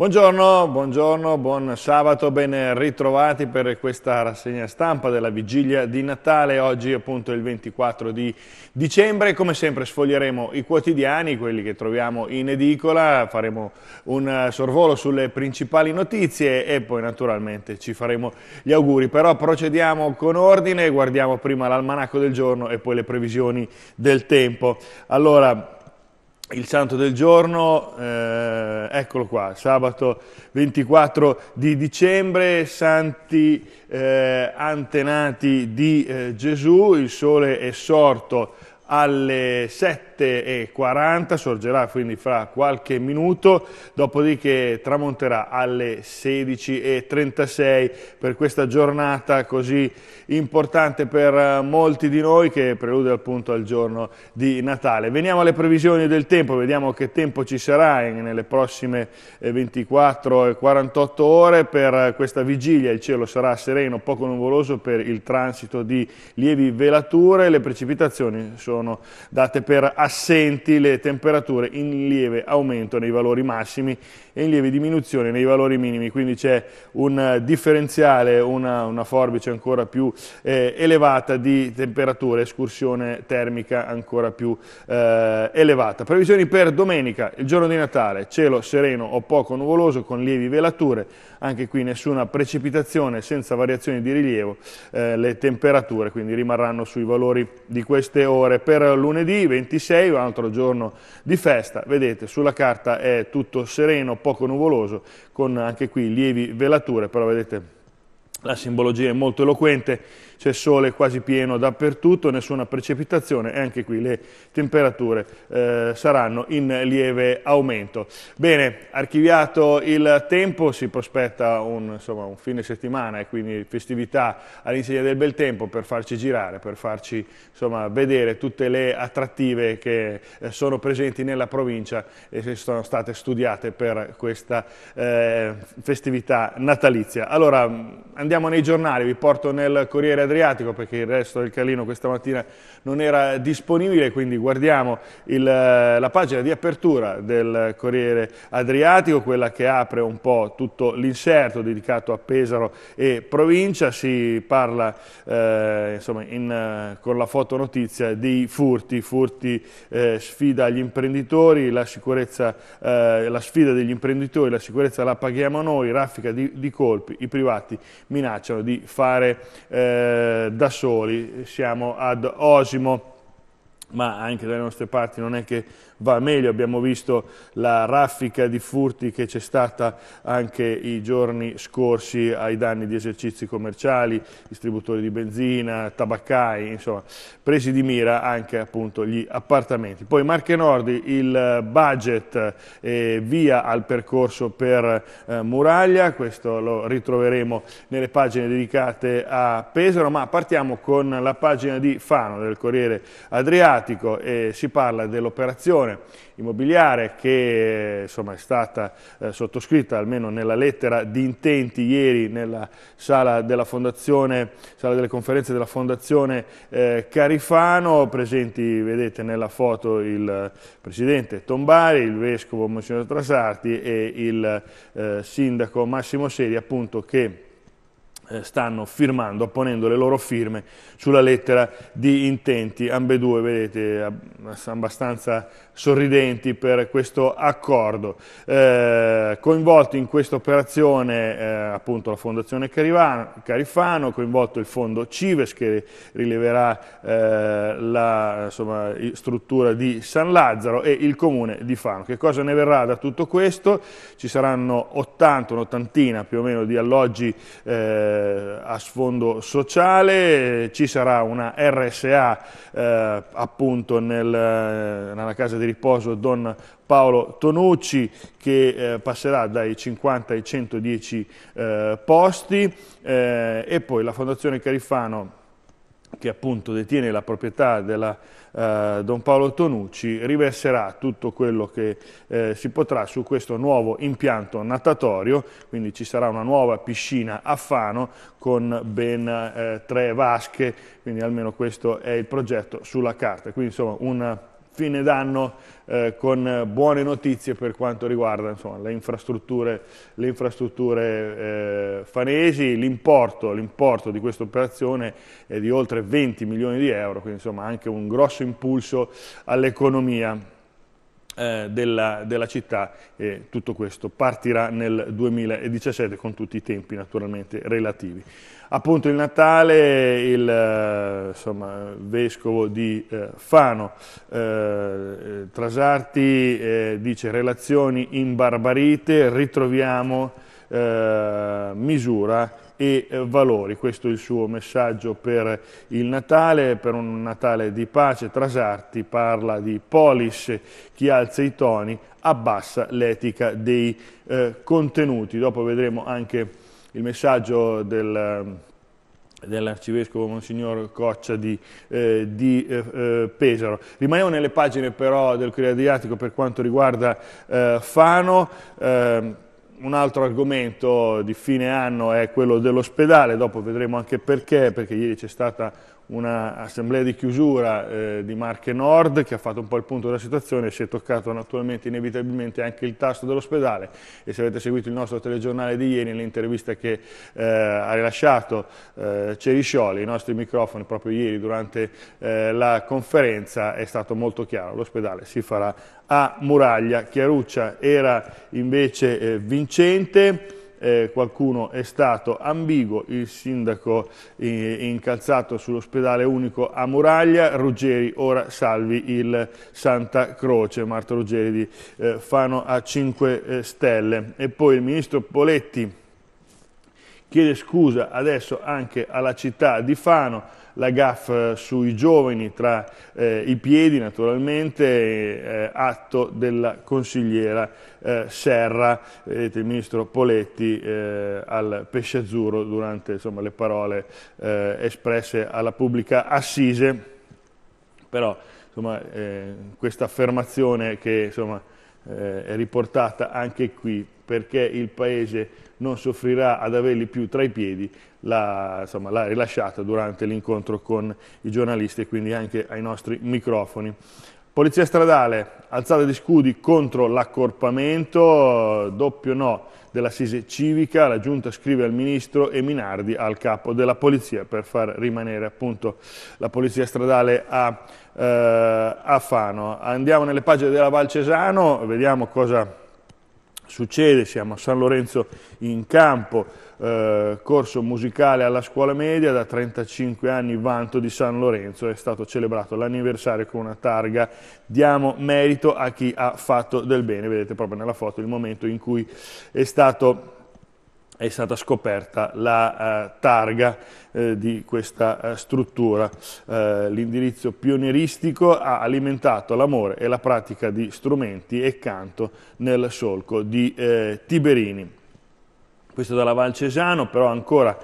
Buongiorno, buongiorno, buon sabato, ben ritrovati per questa rassegna stampa della vigilia di Natale, oggi appunto il 24 di dicembre, come sempre sfoglieremo i quotidiani, quelli che troviamo in edicola, faremo un sorvolo sulle principali notizie e poi naturalmente ci faremo gli auguri, però procediamo con ordine, guardiamo prima l'almanacco del giorno e poi le previsioni del tempo. Allora, il santo del giorno, eh, eccolo qua, sabato 24 di dicembre, santi eh, antenati di eh, Gesù, il sole è sorto alle 7 7.40 sorgerà quindi fra qualche minuto, dopodiché tramonterà alle 16.36 per questa giornata così importante per eh, molti di noi che prelude appunto al giorno di Natale. Veniamo alle previsioni del tempo, vediamo che tempo ci sarà nelle prossime 24 eh, e 48 ore per eh, questa vigilia, il cielo sarà sereno, poco nuvoloso per il transito di lievi velature, le precipitazioni sono date per aspettare assenti le temperature in lieve aumento nei valori massimi e in lieve diminuzione nei valori minimi, quindi c'è un differenziale, una, una forbice ancora più eh, elevata di temperature, escursione termica ancora più eh, elevata. Previsioni per domenica, il giorno di Natale, cielo sereno o poco nuvoloso con lievi velature, anche qui nessuna precipitazione senza variazioni di rilievo, eh, le temperature quindi rimarranno sui valori di queste ore. Per lunedì 26, un altro giorno di festa, vedete sulla carta è tutto sereno, poco nuvoloso, con anche qui lievi velature, però vedete la simbologia è molto eloquente, c'è sole quasi pieno dappertutto, nessuna precipitazione e anche qui le temperature eh, saranno in lieve aumento. Bene, archiviato il tempo, si prospetta un, insomma, un fine settimana e quindi festività all'insegna del bel tempo per farci girare, per farci insomma, vedere tutte le attrattive che eh, sono presenti nella provincia e che sono state studiate per questa eh, festività natalizia. Allora, mm, andiamo andiamo nei giornali, vi porto nel Corriere Adriatico perché il resto del calino questa mattina non era disponibile, quindi guardiamo il, la pagina di apertura del Corriere Adriatico, quella che apre un po' tutto l'inserto dedicato a Pesaro e provincia, si parla eh, insomma, in, con la fotonotizia dei furti, furti eh, sfida agli imprenditori, la, eh, la sfida degli imprenditori, la sicurezza la paghiamo noi, raffica di, di colpi, i privati mi minacciano di fare eh, da soli. Siamo ad Osimo, ma anche dalle nostre parti non è che va meglio, abbiamo visto la raffica di furti che c'è stata anche i giorni scorsi ai danni di esercizi commerciali, distributori di benzina, tabaccai, insomma, presi di mira anche appunto gli appartamenti. Poi Marche Nord, il budget eh, via al percorso per eh, Muraglia, questo lo ritroveremo nelle pagine dedicate a Pesaro, ma partiamo con la pagina di Fano del Corriere Adriatico e si parla dell'operazione transazione immobiliare che insomma, è stata eh, sottoscritta almeno nella lettera di intenti ieri nella sala, sala delle conferenze della Fondazione eh, Carifano, presenti vedete nella foto il Presidente Tombari, il Vescovo Monsignor Trasarti e il eh, Sindaco Massimo Seri appunto che eh, stanno firmando, apponendo le loro firme sulla lettera di intenti, ambedue vedete abbastanza sorridenti per questo accordo. Eh, coinvolti in questa operazione eh, appunto la Fondazione Carivano, Carifano, coinvolto il fondo Cives che rileverà eh, la insomma, struttura di San Lazzaro e il comune di Fano. Che cosa ne verrà da tutto questo? Ci saranno 80, un'ottantina più o meno di alloggi eh, eh, a sfondo sociale, ci sarà una RSA eh, appunto nel, eh, nella casa di riposo Don Paolo Tonucci che eh, passerà dai 50 ai 110 eh, posti eh, e poi la Fondazione Carifano che appunto detiene la proprietà della eh, Don Paolo Tonucci, riverserà tutto quello che eh, si potrà su questo nuovo impianto natatorio, quindi ci sarà una nuova piscina a Fano con ben eh, tre vasche, quindi almeno questo è il progetto sulla carta. Quindi insomma un fine d'anno eh, con buone notizie per quanto riguarda insomma, le infrastrutture, le infrastrutture eh, fanesi, l'importo, di questa operazione è di oltre 20 milioni di euro, quindi insomma anche un grosso impulso all'economia eh, della, della, città e tutto questo partirà nel 2017 con tutti i tempi naturalmente relativi. Appunto il Natale, il eh, insomma, vescovo di eh, Fano eh, Trasarti dice relazioni imbarbarite, ritroviamo misura e eh, valori. Questo è il suo messaggio per il Natale, per un Natale di pace. Trasarti parla di polis, chi alza i toni abbassa l'etica dei eh, contenuti. Dopo vedremo anche il messaggio del dell'arcivescovo Monsignor Coccia di, eh, di eh, eh Pesaro. Rimaniamo nelle pagine però del Corriere Adriatico per quanto riguarda eh, Fano. Ehm, un altro argomento di fine anno è quello dell'ospedale, dopo vedremo anche perché, perché ieri c'è stata un'assemblea di chiusura eh, di Marche Nord che ha fatto un po' il punto della situazione e si è toccato naturalmente inevitabilmente anche il tasto dell'ospedale e se avete seguito il nostro telegiornale di ieri nell'intervista che eh, ha rilasciato eh, Ceriscioli, i nostri microfoni proprio ieri durante eh, la conferenza è stato molto chiaro, l'ospedale si farà a Muraglia, Chiaruccia era invece eh, vincente eh, qualcuno è stato ambiguo, il sindaco eh, incalzato sull'ospedale unico a Muraglia, Ruggeri ora salvi il Santa Croce, Marta Ruggeri di eh, Fano a 5 eh, Stelle. E poi il ministro Poletti chiede scusa adesso anche alla città di Fano, la GAF sui giovani tra eh, i piedi naturalmente, eh, atto della consigliera eh, Serra, vedete il ministro Poletti eh, al pesce azzurro durante insomma, le parole eh, espresse alla pubblica assise, però insomma, eh, questa affermazione che insomma, eh, è riportata anche qui perché il Paese non soffrirà ad averli più tra i piedi, l'ha rilasciata durante l'incontro con i giornalisti e quindi anche ai nostri microfoni. Polizia stradale, alzata di scudi contro l'accorpamento, doppio no dell'assise civica, la giunta scrive al ministro e Minardi al capo della polizia per far rimanere appunto la polizia stradale a, eh, a Fano. Andiamo nelle pagine della Val Cesano, vediamo cosa succede, siamo a San Lorenzo in campo, eh, corso musicale alla scuola media, da 35 anni vanto di San Lorenzo, è stato celebrato l'anniversario con una targa, diamo merito a chi ha fatto del bene, vedete proprio nella foto il momento in cui è stato è stata scoperta la uh, targa uh, di questa uh, struttura. L'indirizzo pionieristico ha alimentato l'amore e la pratica di strumenti e canto nel solco di Tiberini. Questo dalla Valcesano, però ancora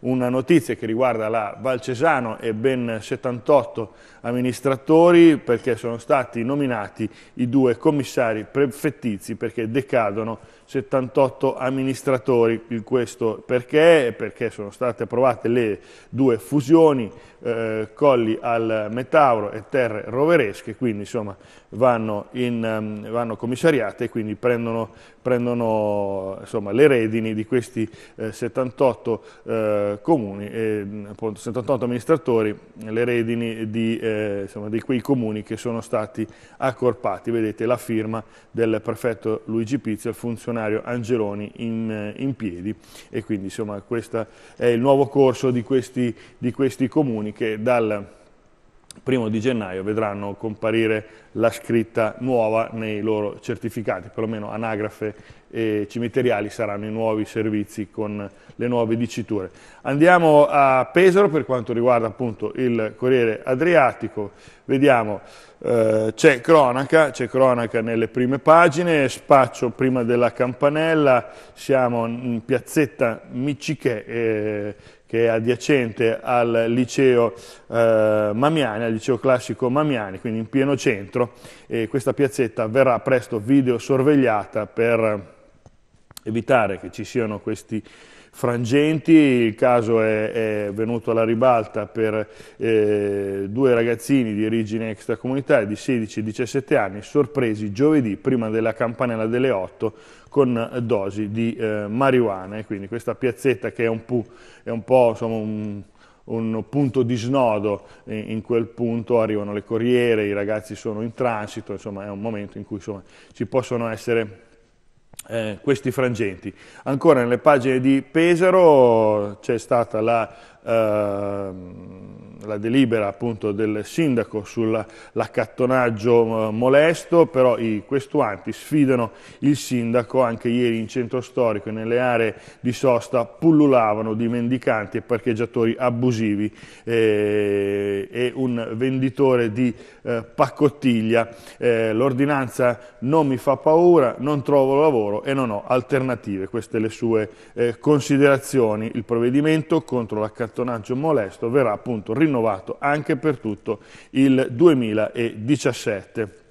una notizia che riguarda la Valcesano e ben 78 amministratori perché sono stati nominati i due commissari prefettizi perché decadono 78 amministratori questo perché? Perché sono state approvate le due fusioni, eh, Colli al Metauro e Terre Roveresche, quindi insomma vanno, in, ehm, vanno commissariate e quindi prendono, prendono insomma, le redini di questi eh, 78 eh, comuni, e, appunto 78 amministratori, le redini di, eh, insomma, di quei comuni che sono stati accorpati. Vedete la firma del prefetto Luigi Pizzi il funzionario funzionario Angeloni in, eh, in piedi e quindi insomma questo è il nuovo corso di questi, di questi comuni che dal primo di gennaio vedranno comparire la scritta nuova nei loro certificati, perlomeno anagrafe e cimiteriali saranno i nuovi servizi con le nuove diciture. Andiamo a Pesaro per quanto riguarda appunto il Corriere Adriatico, vediamo eh, c'è cronaca, c'è cronaca nelle prime pagine, spaccio prima della campanella, siamo in piazzetta Micichè, eh, che è adiacente al liceo eh, Mamiani, al liceo classico Mamiani, quindi in pieno centro, e questa piazzetta verrà presto videosorvegliata per evitare che ci siano questi frangenti, il caso è, è venuto alla ribalta per eh, due ragazzini di origine extracomunitaria di 16 e 17 anni, sorpresi giovedì prima della campanella delle 8 con dosi di eh, marijuana. quindi questa piazzetta che è un, pu, è un po' insomma, un, un punto di snodo, in quel punto arrivano le corriere, i ragazzi sono in transito, insomma è un momento in cui insomma, ci possono essere eh, questi frangenti. Ancora nelle pagine di Pesaro c'è stata la Ehm, la delibera appunto del sindaco sull'accattonaggio eh, molesto, però i questuanti sfidano il sindaco, anche ieri in centro storico e nelle aree di sosta pullulavano di mendicanti e parcheggiatori abusivi eh, e un venditore di eh, paccottiglia, eh, l'ordinanza non mi fa paura, non trovo lavoro e non ho alternative, queste le sue eh, considerazioni, il provvedimento contro l'accattonaggio cartonaggio molesto verrà appunto rinnovato anche per tutto il 2017.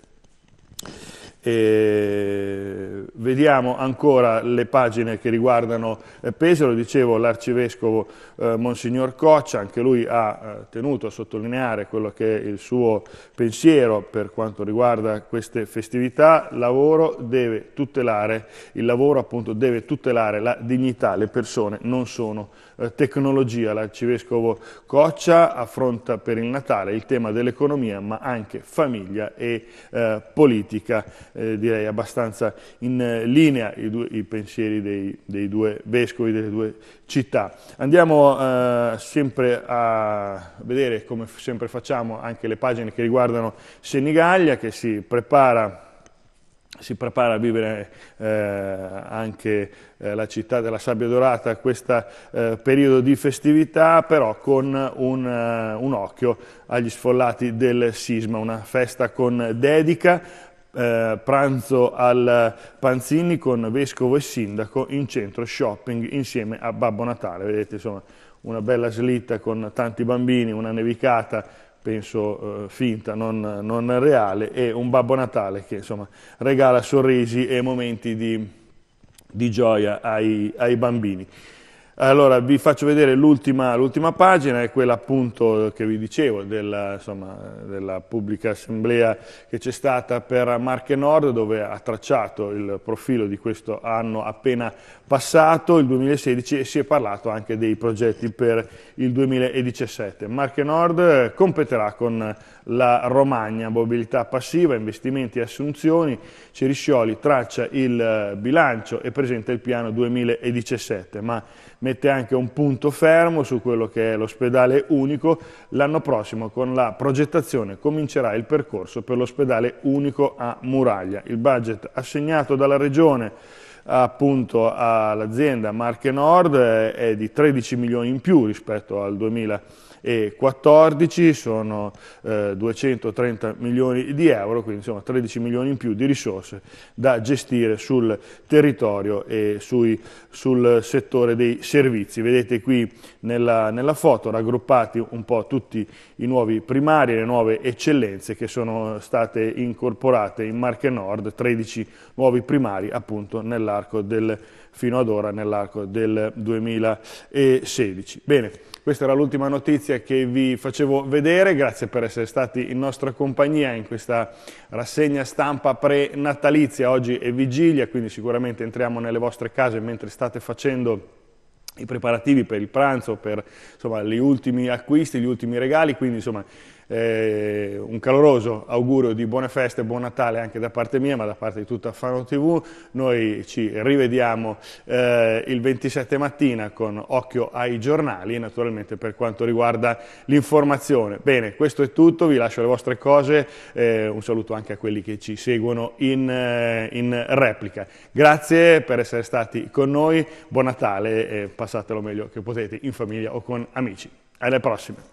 E vediamo ancora le pagine che riguardano eh, Pesaro, dicevo l'arcivescovo eh, Monsignor Coccia, anche lui ha eh, tenuto a sottolineare quello che è il suo pensiero per quanto riguarda queste festività, lavoro deve tutelare, il lavoro appunto deve tutelare la dignità, le persone non sono eh, tecnologia. L'arcivescovo Coccia affronta per il Natale il tema dell'economia, ma anche famiglia e eh, politica, eh, direi abbastanza in eh, linea i, due, i pensieri dei, dei, due vescovi delle due città. Andiamo eh, sempre a vedere, come sempre facciamo, anche le pagine che riguardano Senigallia, che si prepara si prepara a vivere eh, anche eh, la città della sabbia dorata, a questo eh, periodo di festività, però con un, uh, un, occhio agli sfollati del sisma, una festa con dedica, eh, pranzo al Panzini con vescovo e sindaco in centro shopping insieme a Babbo Natale, vedete insomma una bella slitta con tanti bambini, una nevicata, penso eh, finta, non, non, reale, e un Babbo Natale che insomma, regala sorrisi e momenti di, di gioia ai, ai bambini. Allora vi faccio vedere l'ultima pagina, è quella appunto che vi dicevo della, insomma, della pubblica assemblea che c'è stata per Marche Nord dove ha tracciato il profilo di questo anno appena passato, il 2016, e si è parlato anche dei progetti per il 2017. Marche Nord eh, competerà con la Romagna, mobilità passiva, investimenti e assunzioni, Ceriscioli traccia il eh, bilancio e presenta il piano 2017, ma mette anche un punto fermo su quello che è l'ospedale unico. L'anno prossimo con la progettazione comincerà il percorso per l'ospedale unico a Muraglia. Il budget assegnato dalla Regione appunto all'azienda Marche Nord eh, è di 13 milioni in più rispetto al 2020 e 14 sono eh, 230 milioni di euro, quindi insomma 13 milioni in più di risorse da gestire sul territorio e sui, sul settore dei servizi. Vedete qui nella, nella foto raggruppati un po' tutti i nuovi primari, le nuove eccellenze che sono state incorporate in Marche Nord, 13 nuovi primari appunto nell'arco del territorio fino ad ora nell'arco del 2016. Bene, questa era l'ultima notizia che vi facevo vedere, grazie per essere stati in nostra compagnia in questa rassegna stampa pre-natalizia, oggi è vigilia, quindi sicuramente entriamo nelle vostre case mentre state facendo i preparativi per il pranzo, per insomma, gli ultimi acquisti, gli ultimi regali, quindi insomma eh, un caloroso augurio di buone feste e buon Natale anche da parte mia, ma da parte di tutta Fano TV. Noi ci rivediamo eh, il 27 mattina con occhio ai giornali, naturalmente per quanto riguarda l'informazione. Bene, questo è tutto, vi lascio le vostre cose, eh, un saluto anche a quelli che ci seguono in, eh, in, replica. Grazie per essere stati con noi, buon Natale e passatelo meglio che potete in famiglia o con amici. Alle prossime!